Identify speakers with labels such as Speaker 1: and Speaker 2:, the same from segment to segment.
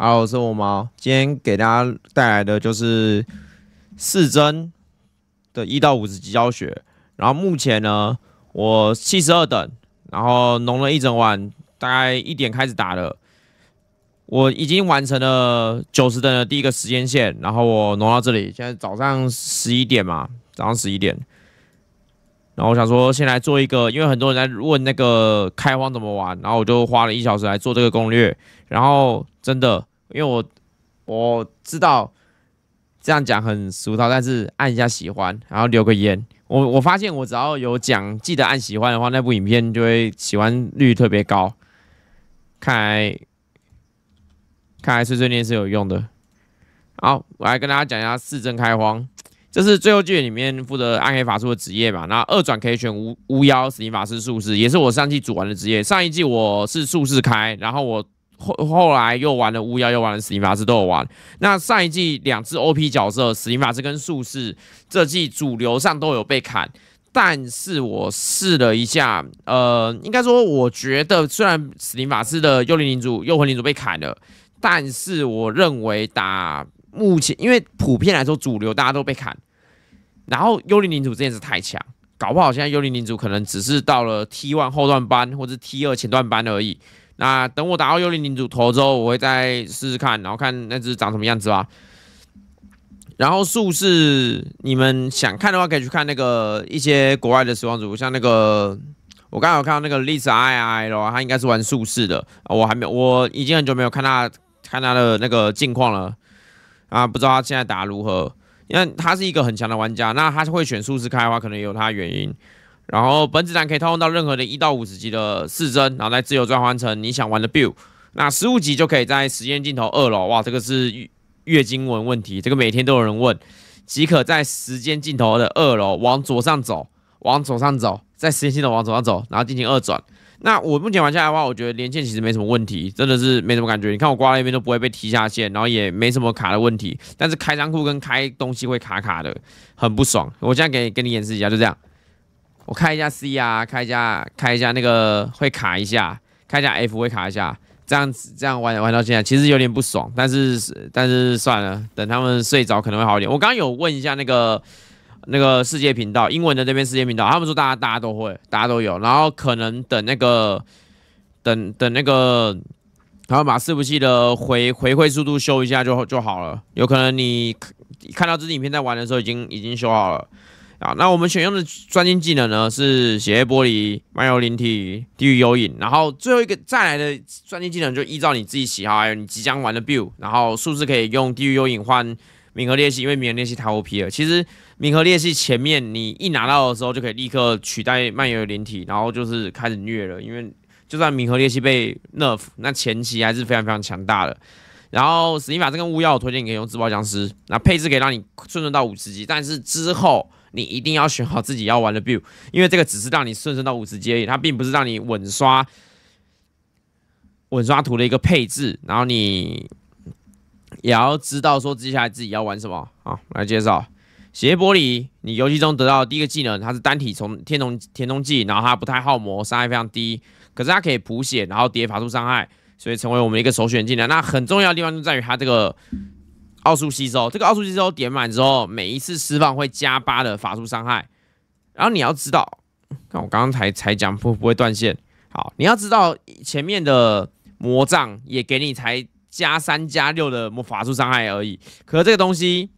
Speaker 1: 好，我是五毛，今天给大家带来的就是四针的一到五十级教学。然后目前呢，我七十二等，然后弄了一整晚，大概一点开始打的。我已经完成了九十等的第一个时间线，然后我弄到这里，现在早上十一点嘛，早上十一点。然后我想说，先来做一个，因为很多人在问那个开荒怎么玩，然后我就花了一小时来做这个攻略。然后真的。因为我我知道这样讲很俗套，但是按一下喜欢，然后留个言。我我发现我只要有讲记得按喜欢的话，那部影片就会喜欢率特别高。看来看来碎碎念是有用的。好，我来跟大家讲一下四正开荒。这是最后剧里面负责暗黑法术的职业嘛？那二转可以选巫巫妖、死灵法师、术士，也是我上季组完的职业。上一季我是术士开，然后我。后后来又玩了巫妖，又玩了死灵法师，都有玩。那上一季两只 OP 角色死灵法师跟术士，这季主流上都有被砍。但是我试了一下，呃，应该说我觉得，虽然死灵法师的幽灵领主、幽魂领主被砍了，但是我认为打目前，因为普遍来说主流大家都被砍，然后幽灵领主这件事太强，搞不好现在幽灵领主可能只是到了 T one 后段班或者 T 二前段班而已。那等我打到幽灵领主头之后，我会再试试看，然后看那只长什么样子吧。然后术士，你们想看的话，可以去看那个一些国外的死亡组，像那个我刚才有看到那个 l i s a II 喽，他应该是玩术士的，我还没有，我已经很久没有看他看他的那个近况了啊，不知道他现在打如何，因为他是一个很强的玩家，那他是会选术士开的话，可能有他原因。然后本子弹可以套用到任何的一到五十级的四帧，然后再自由转换成你想玩的 u i l d 那十五级就可以在时间尽头二楼，哇，这个是月经文问题，这个每天都有人问，即可在时间尽头的二楼往左上走，往左上走，在时间尽头往左上走，然后进行二转。那我目前玩下来的话，我觉得连线其实没什么问题，真的是没什么感觉。你看我挂那边都不会被踢下线，然后也没什么卡的问题，但是开仓库跟开东西会卡卡的，很不爽。我现在给给你演示一下，就这样。我开一下 C 啊，开一下，开一下那个会卡一下，开一下 F 会卡一下，这样子这样玩玩到现在，其实有点不爽，但是但是算了，等他们睡着可能会好一点。我刚刚有问一下那个那个世界频道英文的这边世界频道，他们说大家大家都会，大家都有，然后可能等那个等等那个，然后把四部系的回回馈速度修一下就就好了，有可能你看到这支影片在玩的时候已经已经修好了。啊，那我们选用的专精技能呢是血液玻璃、漫游灵体、地狱幽影，然后最后一个再来的专精技能就依照你自己喜好，还有你即将玩的 build，然后数字可以用地狱幽影换冥河裂隙，因为冥河裂隙太 OP 了。其实冥河裂隙前面你一拿到的时候就可以立刻取代漫游灵体，然后就是开始虐了，因为就算冥河裂隙被 n e r f 那前期还是非常非常强大的。然后史蒂法这跟巫妖，我推荐你可以用自爆僵尸，那配置可以让你顺升到五十级，但是之后你一定要选好自己要玩的 build，因为这个只是让你顺升到五十级而已，它并不是让你稳刷稳刷图的一个配置。然后你也要知道说接下来自己要玩什么啊。来介绍斜玻璃，你游戏中得到第一个技能，它是单体从天龙天龙技，然后它不太耗魔，伤害非常低，可是它可以补血，然后叠法术伤害。所以成为我们一个首选技能。那很重要的地方就在于它这个奥术吸收，这个奥术吸收点满之后，每一次释放会加八的法术伤害。然后你要知道，看我刚刚才才讲不不会断线。好，你要知道前面的魔杖也给你才加三加六的魔法术伤害而已。可这个东西。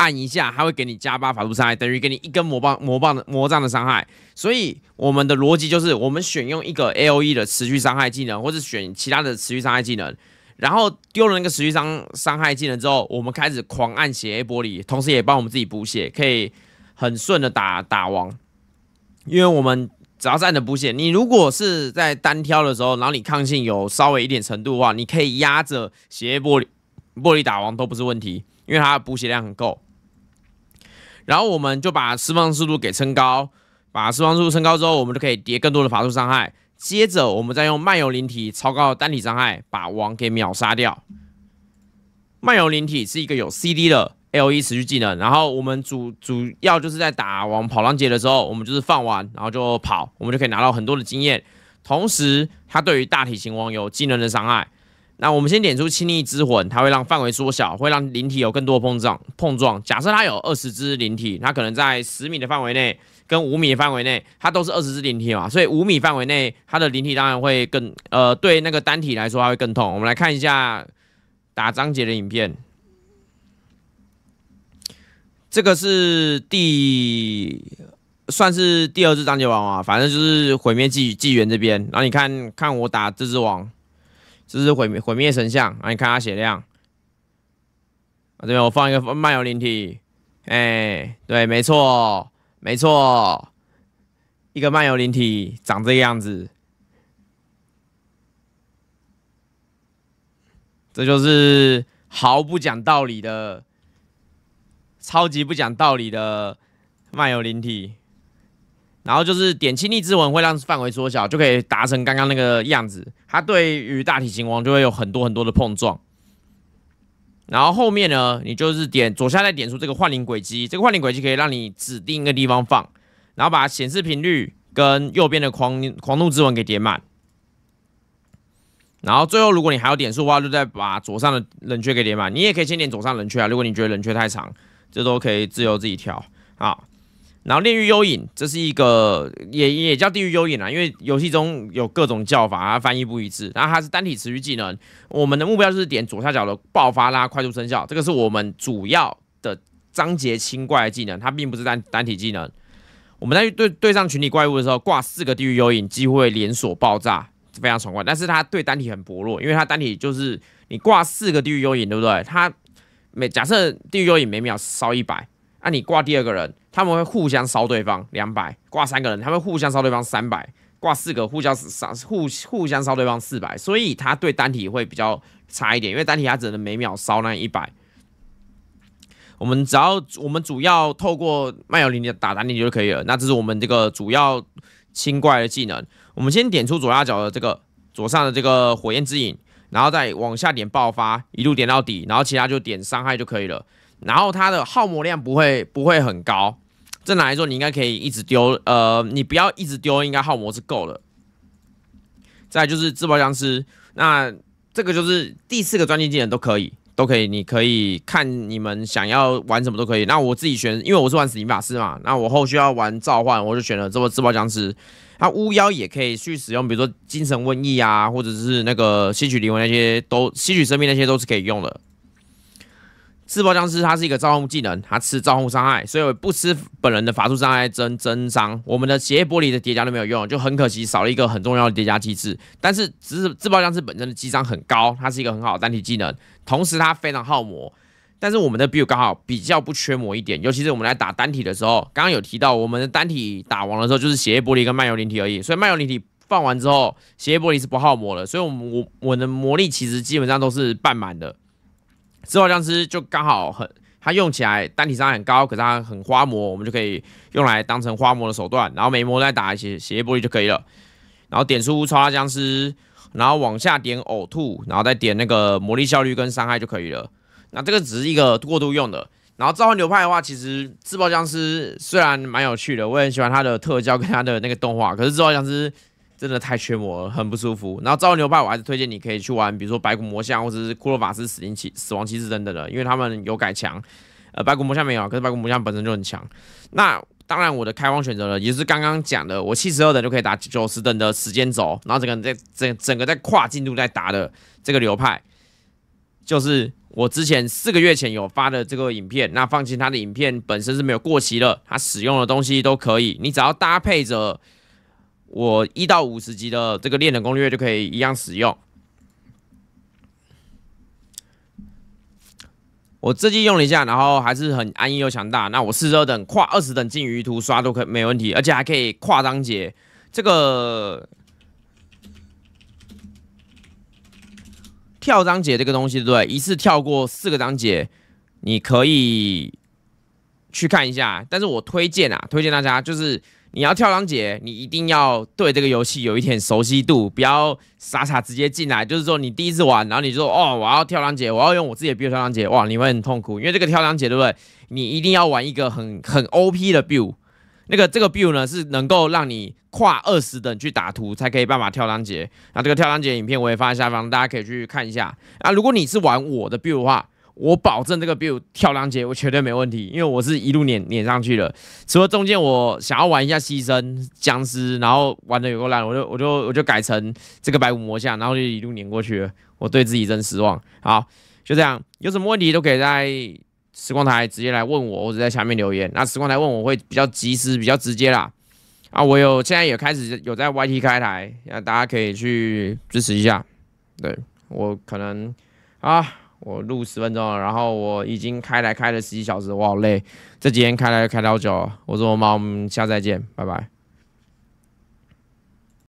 Speaker 1: 按一下，它会给你加八法术伤害，等于给你一根魔棒、魔棒的魔杖的伤害。所以我们的逻辑就是，我们选用一个 A O E 的持续伤害技能，或者选其他的持续伤害技能，然后丢了那个持续伤伤害技能之后，我们开始狂按血 A 玻璃，同时也帮我们自己补血，可以很顺的打打王。因为我们只要按的补血，你如果是在单挑的时候，然后你抗性有稍微一点程度的话，你可以压着血液玻璃玻璃打王都不是问题，因为它补血量很够。然后我们就把释放速度给撑高，把释放速度撑高之后，我们就可以叠更多的法术伤害。接着我们再用漫游灵体超高的单体伤害把王给秒杀掉。漫游灵体是一个有 CD 的 LE 持续技能，然后我们主主要就是在打王跑狼劫的时候，我们就是放完然后就跑，我们就可以拿到很多的经验，同时它对于大体型王有技能的伤害。那我们先点出亲昵之魂，它会让范围缩小，会让灵体有更多碰撞。碰撞假设它有二十只灵体，它可能在十米的范围内跟五米范围内，它都是二十只灵体嘛，所以五米范围内它的灵体当然会更呃，对那个单体来说，它会更痛。我们来看一下打张杰的影片，这个是第算是第二只张杰王啊，反正就是毁灭纪纪元这边。然后你看看我打这只王。这是毁灭毁灭神像，啊！你看它血量。啊，这边我放一个漫游灵体，哎，对，没错，没错，一个漫游灵体长这个样子，这就是毫不讲道理的，超级不讲道理的漫游灵体。然后就是点亲力之吻会让范围缩小，就可以达成刚刚那个样子。它对于大体型王就会有很多很多的碰撞。然后后面呢，你就是点左下再点出这个幻灵轨迹，这个幻灵轨迹可以让你指定一个地方放，然后把显示频率跟右边的狂狂怒之吻给叠满。然后最后如果你还要点数的话，就再把左上的冷却给叠满。你也可以先点左上冷却啊，如果你觉得冷却太长，这都可以自由自己调啊。然后炼狱幽影，这是一个也也叫地狱幽影啊，因为游戏中有各种叫法啊，翻译不一致。然后它是单体持续技能，我们的目标就是点左下角的爆发啦，快速生效。这个是我们主要的章节清怪的技能，它并不是单单体技能。我们在对对上群体怪物的时候，挂四个地狱幽影几乎会连锁爆炸，非常爽快。但是它对单体很薄弱，因为它单体就是你挂四个地狱幽影，对不对？它每假设地狱幽影每秒烧一百。那你挂第二个人，他们会互相烧对方两百；挂三个人，他们互相烧对方三百；挂四个，互相烧互互相烧对方四百。所以他对单体会比较差一点，因为单体他只能每秒烧那一百。我们只要我们主要透过麦有林的打单体就可以了。那这是我们这个主要清怪的技能。我们先点出左下角的这个左上的这个火焰之影，然后再往下点爆发，一路点到底，然后其他就点伤害就可以了。然后它的耗魔量不会不会很高，正常来说你应该可以一直丢，呃，你不要一直丢，应该耗魔是够了。再就是自爆僵尸，那这个就是第四个专精技能都可以，都可以，你可以看你们想要玩什么都可以。那我自己选，因为我是玩死灵法师嘛，那我后续要玩召唤，我就选了这个自爆僵尸。那巫妖也可以去使用，比如说精神瘟疫啊，或者是那个吸取灵魂那些都吸取生命那些都是可以用的。自爆僵尸它是一个召唤技能，它吃召唤伤害，所以我不吃本人的法术伤害增增伤。我们的血液玻璃的叠加都没有用，就很可惜少了一个很重要的叠加机制。但是只是自爆僵尸本身的机伤很高，它是一个很好的单体技能，同时它非常耗魔。但是我们的 build 刚好比较不缺魔一点，尤其是我们来打单体的时候，刚刚有提到我们的单体打完的时候就是血液玻璃跟漫游灵体而已，所以漫游灵体放完之后，血液玻璃是不耗魔的，所以我们我我的魔力其实基本上都是半满的。自爆僵尸就刚好很，它用起来单体伤害很高，可是它很花魔，我们就可以用来当成花魔的手段，然后每魔再打一血斜玻璃就可以了。然后点出超拉僵尸，然后往下点呕吐，然后再点那个魔力效率跟伤害就可以了。那这个只是一个过渡用的。然后召唤流派的话，其实自爆僵尸虽然蛮有趣的，我很喜欢它的特效跟它的那个动画，可是自爆僵尸。真的太缺魔了，很不舒服。然后招唤流派，我还是推荐你可以去玩，比如说白骨魔像或者是骷髅法师、死灵骑、死亡骑士等等的，因为他们有改强。呃，白骨魔像没有，可是白骨魔像本身就很强。那当然，我的开荒选择了也是刚刚讲的，我七十二等就可以打九十等的时间轴，然后整个人在整整个在跨进度在打的这个流派，就是我之前四个月前有发的这个影片。那放心，他的影片本身是没有过期的，他使用的东西都可以，你只要搭配着。我一到五十级的这个练的攻略就可以一样使用。我自己用了一下，然后还是很安逸又强大。那我四十二等跨二十等进鱼图刷都可没问题，而且还可以跨章节。这个跳章节这个东西，对，一次跳过四个章节，你可以去看一下。但是我推荐啊，推荐大家就是。你要跳梁姐，你一定要对这个游戏有一点熟悉度，不要傻傻直接进来。就是说，你第一次玩，然后你就说，哦，我要跳梁姐，我要用我自己的 build 跳梁姐，哇，你会很痛苦，因为这个跳梁姐，对不对？你一定要玩一个很很 OP 的 build。那个这个 build 呢，是能够让你跨二十等去打图，才可以办法跳梁姐。那这个跳梁姐影片我也发下方，大家可以去看一下。啊，如果你是玩我的 build 的话。我保证这个，比如跳两节，我绝对没问题，因为我是一路碾碾上去了。除了中间我想要玩一下牺牲僵尸，然后玩的有够烂，我就我就我就改成这个白骨魔像，然后就一路碾过去了。我对自己真失望。好，就这样，有什么问题都可以在时光台直接来问我，或者在下面留言。那时光台问我会比较及时，比较直接啦。啊，我有现在也开始有在 YT 开台，那大家可以去支持一下。对我可能啊。我录十分钟了，然后我已经开来开了十一小时，我好累。这几天开来开好久我说我妈，我们下次再见，拜拜。